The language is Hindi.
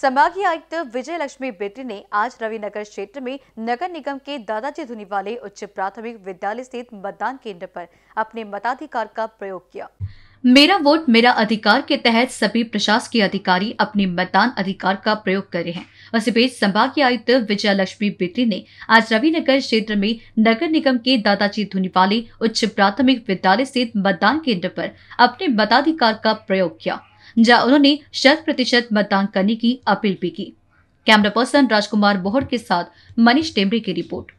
संभागीय आयुक्त विजय लक्ष्मी बेटी ने आज रविनगर क्षेत्र में नगर निगम के दादाजी धुनी वाले उच्च प्राथमिक विद्यालय स्थित मतदान केंद्र पर अपने मताधिकार का प्रयोग किया मेरा वोट मेरा अधिकार के तहत सभी प्रशासकीय अधिकारी अपने मतदान अधिकार का प्रयोग कर रहे हैं उसी बीच संभागीय आयुक्त विजय लक्ष्मी बेटी ने आज रविनगर क्षेत्र में नगर निगम के दादाजी धुनीवाले उच्च प्राथमिक विद्यालय स्थित मतदान केंद्र पर अपने मताधिकार का प्रयोग किया जहां उन्होंने शत प्रतिशत मतदान करने की अपील भी की कैमरा पर्सन राजकुमार बोहड़ के साथ मनीष टेमरी की रिपोर्ट